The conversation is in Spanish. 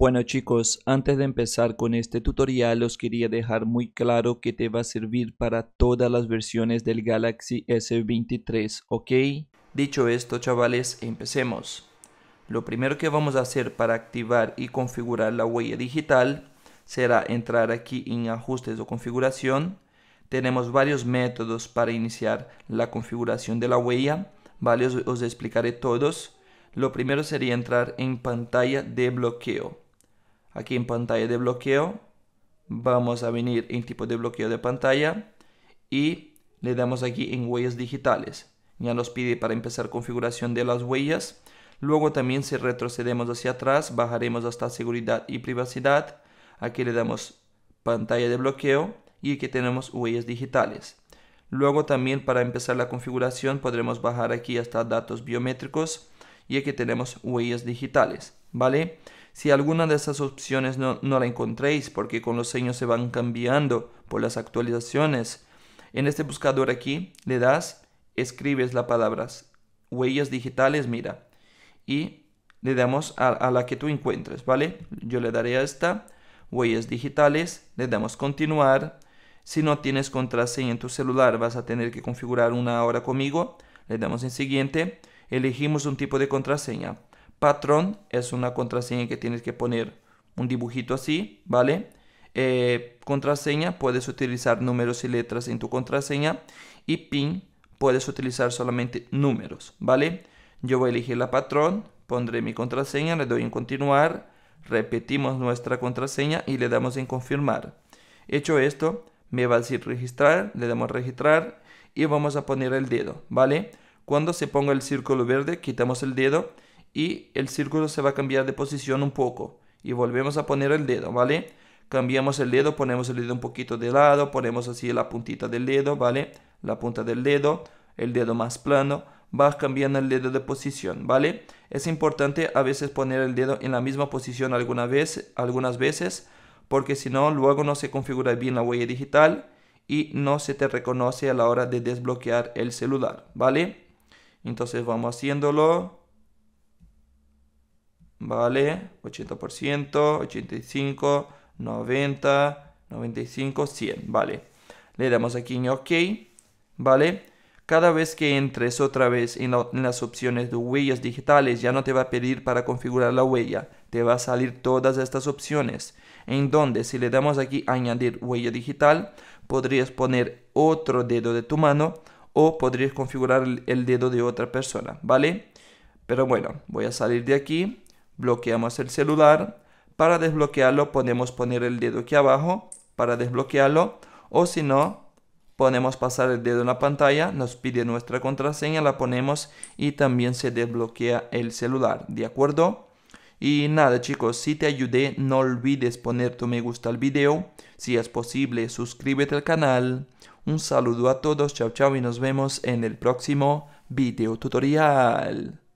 Bueno chicos, antes de empezar con este tutorial os quería dejar muy claro que te va a servir para todas las versiones del Galaxy S23, ¿ok? Dicho esto chavales, empecemos. Lo primero que vamos a hacer para activar y configurar la huella digital será entrar aquí en ajustes o configuración. Tenemos varios métodos para iniciar la configuración de la huella, vale, os explicaré todos. Lo primero sería entrar en pantalla de bloqueo aquí en pantalla de bloqueo, vamos a venir en tipo de bloqueo de pantalla y le damos aquí en huellas digitales. Ya nos pide para empezar configuración de las huellas. Luego también si retrocedemos hacia atrás, bajaremos hasta seguridad y privacidad. Aquí le damos pantalla de bloqueo y aquí tenemos huellas digitales. Luego también para empezar la configuración podremos bajar aquí hasta datos biométricos y aquí tenemos huellas digitales, ¿vale? Si alguna de esas opciones no, la encontréis, porque con los años se van cambiando por las actualizaciones, en este buscador aquí le das, escribes las palabras huellas digitales, mira, y le damos a, a, la que tú encuentres, ¿vale? Yo le daré a esta, huellas digitales, le damos continuar. Si no tienes contraseña en tu celular, vas a tener que configurar una ahora conmigo. Le damos en siguiente, elegimos un tipo de contraseña, Patrón es una contraseña que tienes que poner un dibujito así, ¿vale? Eh, contraseña, puedes utilizar números y letras en tu contraseña. Y PIN, puedes utilizar solamente números, ¿vale? Yo voy a elegir la patrón, pondré mi contraseña, le doy en continuar, repetimos nuestra contraseña y le damos en confirmar. Hecho esto, me va a decir registrar, le damos registrar y vamos a poner el dedo, ¿vale? Cuando se ponga el círculo verde, quitamos el dedo y el círculo se va a cambiar de posición un poco y volvemos a poner el dedo, ¿vale? Cambiamos el dedo, ponemos el dedo un poquito de lado, ponemos así la puntita del dedo, ¿vale? La punta del dedo, el dedo más plano, vas cambiando el dedo de posición, ¿vale? Es importante a veces poner el dedo en la misma posición alguna vez, algunas veces, porque si no, luego no se configura bien la huella digital y no se te reconoce a la hora de desbloquear el celular, ¿vale? Entonces vamos haciéndolo. ¿vale? 80%, 85, 90, 95, 100, ¿vale? Le damos aquí en OK, ¿vale? Cada vez que entres otra vez en, las opciones de huellas digitales, ya no te va a pedir para configurar la huella, te va a salir todas estas opciones. En donde si le damos aquí añadir huella digital, podrías poner otro dedo de tu mano o podrías configurar el dedo de otra persona, ¿vale? Pero bueno, voy a salir de aquí bloqueamos el celular. Para desbloquearlo podemos poner el dedo aquí abajo para desbloquearlo o si no podemos pasar el dedo en la pantalla, nos pide nuestra contraseña, la ponemos y también se desbloquea el celular, ¿de acuerdo? Y nada chicos, si te ayudé no olvides poner tu me gusta al video, si es posible suscríbete al canal, un saludo a todos, chao chao y nos vemos en el próximo video tutorial.